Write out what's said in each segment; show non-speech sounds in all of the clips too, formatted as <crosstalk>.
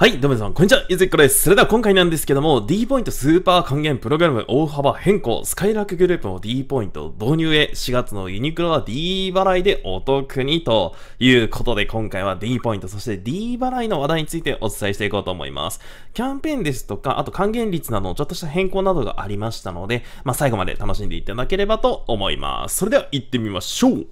はい、どうも皆さん、こんにちは、ゆずっこです。それでは今回なんですけども、D ポイントスーパー還元プログラム大幅変更、スカイラックグループの D ポイント導入へ、4月のユニクロは D 払いでお得にということで、今回は D ポイント、そして D 払いの話題についてお伝えしていこうと思います。キャンペーンですとか、あと還元率などのちょっとした変更などがありましたので、まあ、最後まで楽しんでいただければと思います。それでは行ってみましょう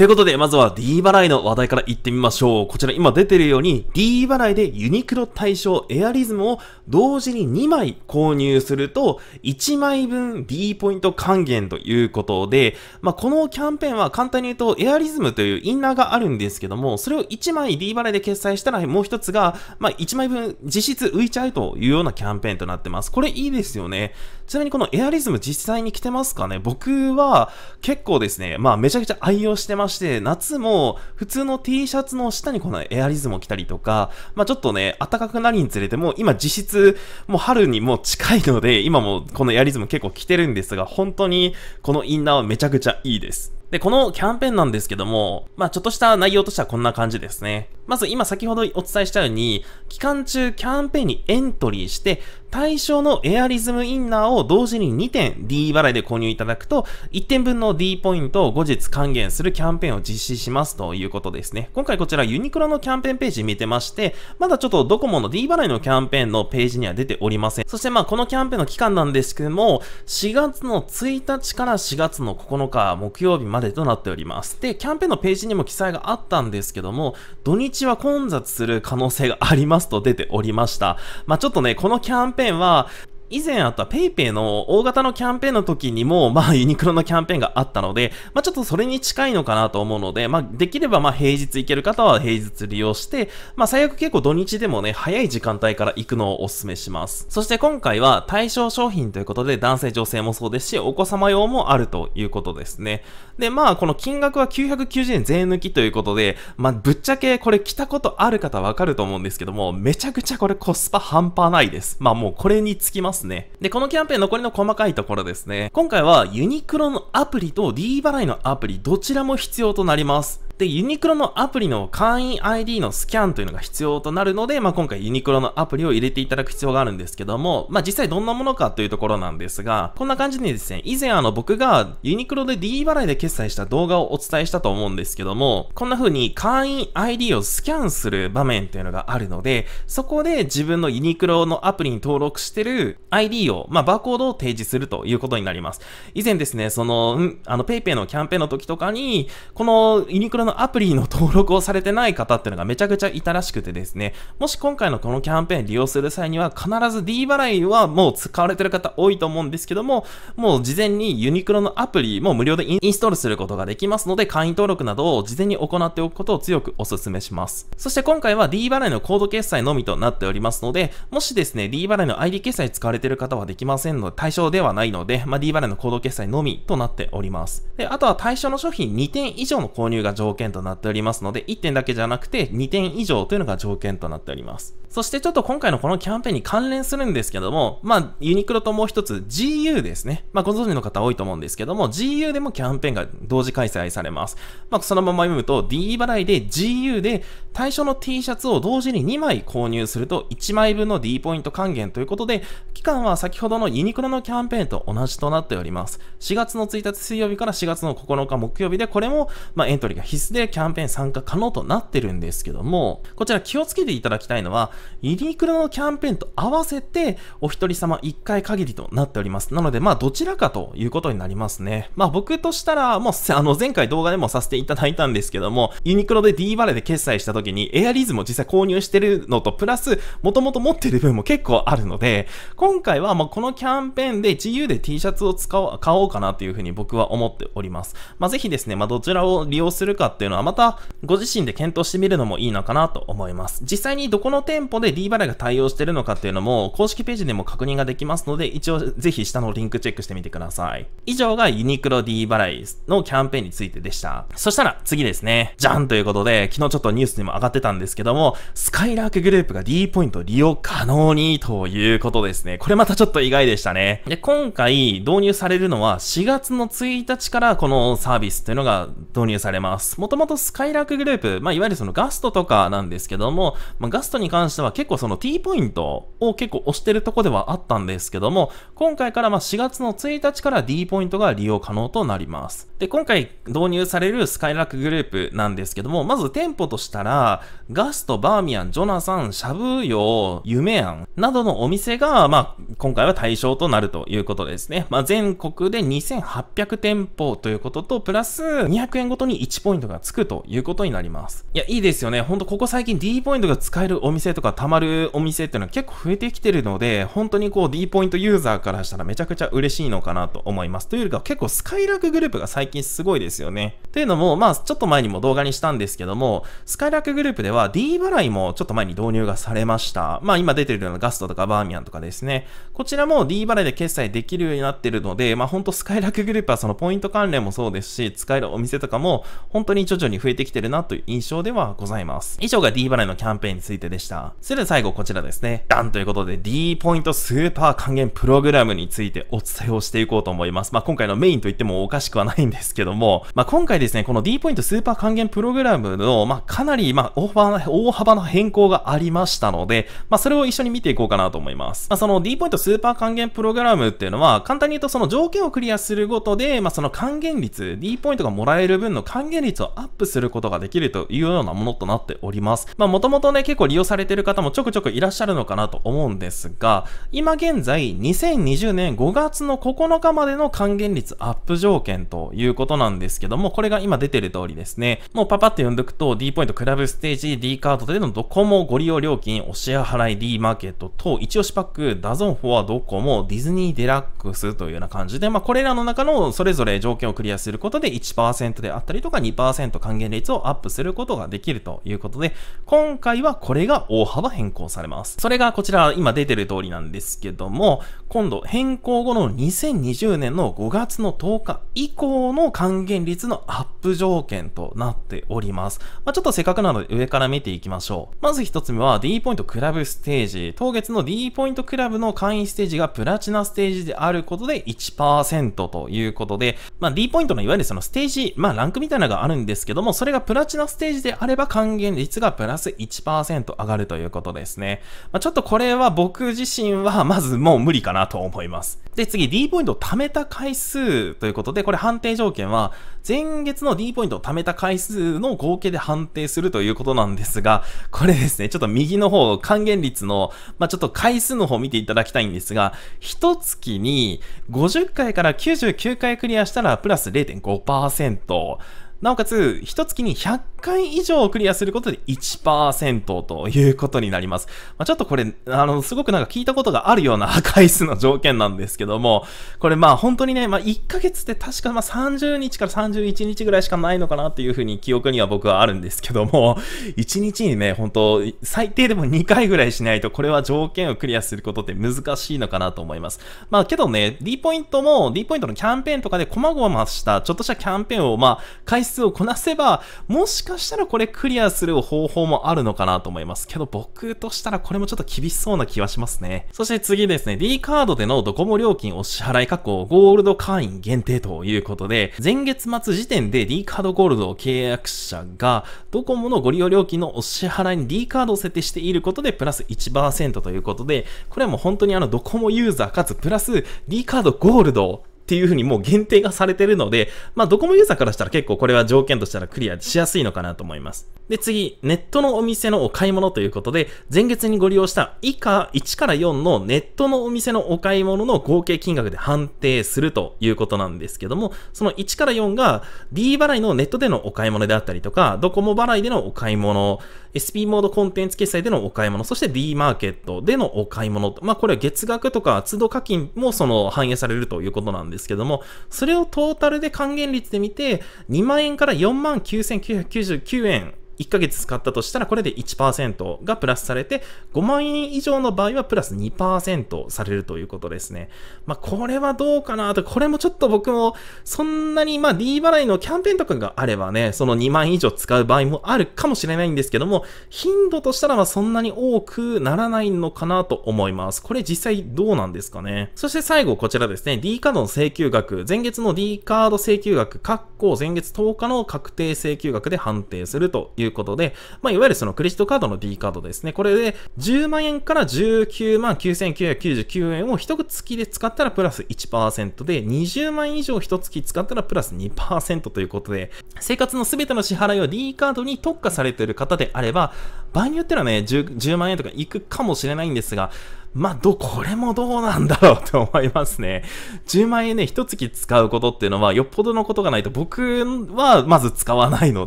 ということで、まずは D 払いの話題からいってみましょう。こちら今出てるように D 払いでユニクロ対象エアリズムを同時に2枚購入すると1枚分 D ポイント還元ということで、まあ、このキャンペーンは簡単に言うとエアリズムというインナーがあるんですけども、それを1枚 D 払いで決済したらもう一つが、まあ、1枚分実質浮いちゃうというようなキャンペーンとなってます。これいいですよね。ちなみにこのエアリズム実際に来てますかね僕は結構ですね、まあめちゃくちゃ愛用してまして、夏も普通の T シャツの下にこのエアリズムを着たりとか、まあちょっとね、暖かくなりにつれても、今実質、もう春にもう近いので、今もこのエアリズム結構着てるんですが、本当にこのインナーはめちゃくちゃいいです。で、このキャンペーンなんですけども、まあちょっとした内容としてはこんな感じですね。まず今先ほどお伝えしたように、期間中キャンペーンにエントリーして、対象のエアリズムインナーを同時に2点 D 払いで購入いただくと、1点分の D ポイントを後日還元するキャンペーンを実施しますということですね。今回こちらユニクロのキャンペーンページ見てまして、まだちょっとドコモの D 払いのキャンペーンのページには出ておりません。そしてまあこのキャンペーンの期間なんですけども、4月の1日から4月の9日木曜日までとなっております。で、キャンペーンのページにも記載があったんですけども、土日は混雑する可能性がありますと出ておりました。まあ、ちょっとね、このキャンペーンは以前あった PayPay の大型のキャンペーンの時にも、まあユニクロのキャンペーンがあったので、まあちょっとそれに近いのかなと思うので、まあできればまあ平日行ける方は平日利用して、まあ最悪結構土日でもね、早い時間帯から行くのをお勧めします。そして今回は対象商品ということで男性女性もそうですし、お子様用もあるということですね。で、まあこの金額は990円税抜きということで、まあぶっちゃけこれ着たことある方わかると思うんですけども、めちゃくちゃこれコスパ半端ないです。まあもうこれにつきますますね。で、このキャンペーン残りの細かいところですね。今回はユニクロのアプリと D 払いのアプリどちらも必要となります。で、ユニクロのアプリの会員 ID のスキャンというのが必要となるので、まあ、今回ユニクロのアプリを入れていただく必要があるんですけども、まあ、実際どんなものかというところなんですが、こんな感じでですね、以前あの僕がユニクロで D 払いで決済した動画をお伝えしたと思うんですけども、こんな風に会員 ID をスキャンする場面というのがあるので、そこで自分のユニクロのアプリに登録してる ID を、まあ、バーコードを提示するということになります。以前ですね、その、うん、あの、PayPay のキャンペーンの時とかに、このユニクロののアプリの登録をされてない方っていうのがめちゃくちゃいたらしくてですね、もし今回のこのキャンペーン利用する際には必ず D 払いはもう使われてる方多いと思うんですけども、もう事前にユニクロのアプリも無料でインストールすることができますので、会員登録などを事前に行っておくことを強くお勧めします。そして今回は D 払いのコード決済のみとなっておりますので、もしですね、D 払いの ID 決済使われてる方はできませんので、対象ではないので、まあ、D 払いのコード決済のみとなっております。で、あとは対象の商品2点以上の購入が条件件となっておりますので、1点だけじゃなくて2点以上というのが条件となっております。そしてちょっと今回のこのキャンペーンに関連するんですけども、まあ、ユニクロともう一つ GU ですね。まあ、ご存知の方多いと思うんですけども、GU でもキャンペーンが同時開催されます。まあ、そのまま読むと、D 払いで GU で対象の T シャツを同時に2枚購入すると1枚分の D ポイント還元ということで、期間は先ほどのユニクロのキャンペーンと同じとなっております。4月の1日水曜日から4月の9日木曜日で、これも、まエントリーが必スでキャンペーン参加可能となってるんですけども、こちら気をつけていただきたいのは、ユニクロのキャンペーンと合わせて、お一人様1回限りとなっております。なので、まあ、どちらかということになりますね。まあ、僕としたら、もう、あの、前回動画でもさせていただいたんですけども、ユニクロで D バレで決済した時に、エアリズムを実際購入してるのと、プラス、もともと持ってる分も結構あるので、今回はもうこのキャンペーンで自由で T シャツを使おう、買おうかなというふうに僕は思っております。まあ、ぜひですね、まあ、どちらを利用するかっていうのはまたご自身で検討してみるのもいいのかなと思います。実際にどこの店舗で D 払いが対応してるのかっていうのも公式ページでも確認ができますので一応ぜひ下のリンクチェックしてみてください。以上がユニクロ D 払いのキャンペーンについてでした。そしたら次ですね。じゃんということで昨日ちょっとニュースにも上がってたんですけどもスカイラークグループが D ポイント利用可能にということですね。これまたちょっと意外でしたね。で、今回導入されるのは4月の1日からこのサービスっていうのが導入されます。もともとスカイラックグループ、まあ、いわゆるそのガストとかなんですけども、まあ、ガストに関しては結構その T ポイントを結構押してるとこではあったんですけども、今回からま4月の1日から D ポイントが利用可能となります。で、今回導入されるスカイラックグループなんですけども、まず店舗としたら、ガスト、バーミヤン、ジョナサン、シャブーヨー、ユメアンなどのお店が、まあ、今回は対象となるということですね。まあ、全国で2800店舗ということと、プラス200円ごとに1ポイントがつくということになります。いや、いいですよね。ほんとここ最近 D ポイントが使えるお店とか貯まるお店っていうのは結構増えてきてるので、本当にこう D ポイントユーザーからしたらめちゃくちゃ嬉しいのかなと思います。というよりか結構スカイラックグループが最近すごいですよね。というのも、まあちょっと前にも動画にしたんですけども、スカイラックグループでは D 払いもちょっと前に導入がされました。まあ今出てるようなガストとかバーミヤンとかですね。こちらも D 払いで決済できるようになってるので、まあほんとスカイラックグループはそのポイント関連もそうですし、使えるお店とかも本当にに徐々に増えてきてるなという印象ではございます。以上が D 払いのキャンペーンについてでした。それでは最後こちらですね。ダンということで D ポイントスーパー還元プログラムについてお伝えをしていこうと思います。まあ、今回のメインと言ってもおかしくはないんですけども、まあ、今回ですね、この D ポイントスーパー還元プログラムの、まあ、かなり、まあ、大幅な、大幅な変更がありましたので、まあ、それを一緒に見ていこうかなと思います。まあ、その D ポイントスーパー還元プログラムっていうのは、簡単に言うとその条件をクリアするごとで、まあ、その還元率、D ポイントがもらえる分の還元率をアップすることができるというようなものとなっております。まあもともとね、結構利用されている方もちょくちょくいらっしゃるのかなと思うんですが、今現在2020年5月の9日までの還元率アップ条件ということなんですけども、これが今出てる通りですね。もうパパって読んでおくと D ポイントクラブステージ、D カードでのドコモご利用料金、お支払い D マーケット等、一押しパック、ダゾンフォアドコモ、ディズニーデラックスというような感じで、まあこれらの中のそれぞれ条件をクリアすることで1%であったりとか2% 5還元率をアップすることができるということで、今回はこれが大幅変更されます。それがこちら今出てる通りなんですけども、今度変更後の2020年の5月の10日以降の還元率のアップ条件となっております。まあ、ちょっとせっかくなので上から見ていきましょう。まず一つ目は D ポイントクラブステージ。当月の D ポイントクラブの会員ステージがプラチナステージであることで1%ということで、まあ、D ポイントのいわゆるそのステージ、まあランクみたいなのがあるんですですけども、それがプラチナステージであれば還元率がプラス1%上がるということですね。まあ、ちょっとこれは僕自身はまずもう無理かなと思います。で、次 D ポイントを貯めた回数ということで、これ判定条件は、前月の D ポイントを貯めた回数の合計で判定するということなんですが、これですね、ちょっと右の方、還元率の、まあ、ちょっと回数の方を見ていただきたいんですが、1月に50回から99回クリアしたらプラス0.5%。なおかつ、一月に100 10回以上クリアすることで1%ということになります。まあ、ちょっとこれ、あの、すごくなんか聞いたことがあるような回数の条件なんですけども、これまあ本当にね、まあ1ヶ月って確かまあ30日から31日ぐらいしかないのかなっていうふうに記憶には僕はあるんですけども、1 <laughs> 日にね、本当最低でも2回ぐらいしないとこれは条件をクリアすることって難しいのかなと思います。まあけどね、D ポイントも D ポイントのキャンペーンとかで細々したちょっとしたキャンペーンをまあ回数をこなせば、もしかかしたらこれクリアする方法もあるのかなと思います。けど僕としたらこれもちょっと厳しそうな気はしますね。そして次ですね、D カードでのドコモ料金お支払い確保ゴールド会員限定ということで、前月末時点で D カードゴールド契約者がドコモのご利用料金のお支払いに D カードを設定していることでプラス1%ということで、これはもう本当にあのドコモユーザーかつプラス D カードゴールドっていうふうにもう限定がされてるので、まあドコモユーザーからしたら結構これは条件としたらクリアしやすいのかなと思います。で、次、ネットのお店のお買い物ということで、前月にご利用した以下1から4のネットのお店のお買い物の合計金額で判定するということなんですけども、その1から4が D 払いのネットでのお買い物であったりとか、ドコモ払いでのお買い物、SP モードコンテンツ決済でのお買い物、そして D マーケットでのお買い物、まあこれは月額とか都度課金もその反映されるということなんですけども、それをトータルで還元率で見て、2万円から4万9999円1ヶ月使ったとしたら、これで1%がプラスされて、5万円以上の場合はプラス2%されるということですね。まあ、これはどうかなと、これもちょっと僕も、そんなに、まあ、D 払いのキャンペーンとかがあればね、その2万以上使う場合もあるかもしれないんですけども、頻度としたらはそんなに多くならないのかなと思います。これ実際どうなんですかね。そして最後こちらですね、D カードの請求額、前月の D カード請求額、括弧前月10日の確定請求額で判定するというということで、まあ、いわゆるそのクレジットカードの D カードですね。これで10万円から19万9999円を一月で使ったらプラス1%で、20万円以上一月使ったらプラス2%ということで、生活の全ての支払いを D カードに特化されている方であれば、場合によってはね10、10万円とかいくかもしれないんですが、まあ、ど、これもどうなんだろうと思いますね。10万円ね、一月使うことっていうのは、よっぽどのことがないと僕はまず使わないの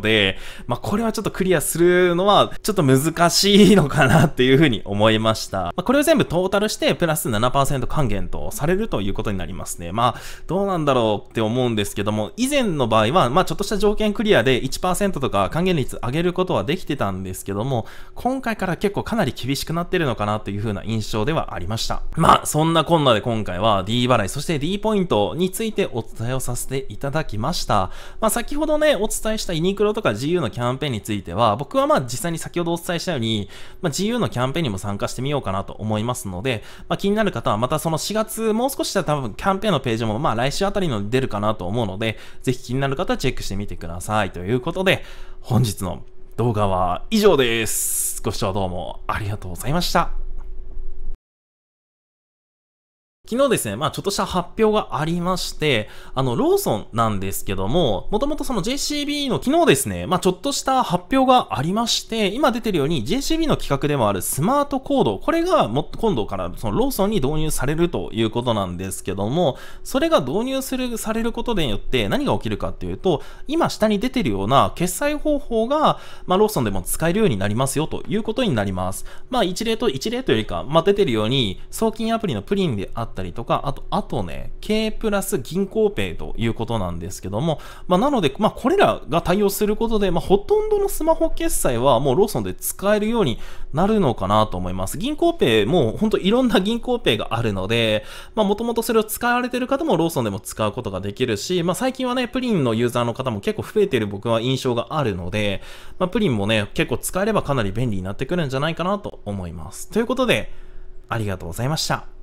で、まあ、これはちょっとクリアするのは、ちょっと難しいのかなっていうふうに思いました。まあ、これを全部トータルして、プラス7%還元とされるということになりますね。まあ、どうなんだろうって思うんですけども、以前の場合は、まあ、ちょっとした条件クリアで1%とか還元率上げることはできてたんですけども、今回から結構かなり厳しくなってるのかなというふうな印象ではありました。まあ、そんなこんなで今回は D 払い、そして D ポイントについてお伝えをさせていただきました。まあ、先ほどね、お伝えしたユニクロとか GU のキャンペーンについては、僕はまあ実際に先ほどお伝えしたように、まあ、GU のキャンペーンにも参加してみようかなと思いますので、まあ、気になる方はまたその4月、もう少したら多分キャンペーンのページもまあ来週あたりの出るかなと思うので、ぜひ気になる方はチェックしてみてください。ということで、本日の動画は以上です。ご視聴どうもありがとうございました。昨日ですね、まあちょっとした発表がありまして、あの、ローソンなんですけども、もともとその JCB の昨日ですね、まあちょっとした発表がありまして、今出てるように JCB の企画でもあるスマートコード、これがも今度からそのローソンに導入されるということなんですけども、それが導入する、されることによって何が起きるかっていうと、今下に出てるような決済方法が、まあローソンでも使えるようになりますよということになります。まあ一例と一例というよりか、まあ出てるように送金アプリのプリンであったり、りとか、あと、あとね、K プラス銀行ペイということなんですけども、まあ、なので、まあ、これらが対応することで、まあ、ほとんどのスマホ決済はもうローソンで使えるようになるのかなと思います。銀行ペイも、ほんといろんな銀行ペイがあるので、まあ、もともとそれを使われてる方もローソンでも使うことができるし、まあ、最近はね、プリンのユーザーの方も結構増えてる僕は印象があるので、まあ、プリンもね、結構使えればかなり便利になってくるんじゃないかなと思います。ということで、ありがとうございました。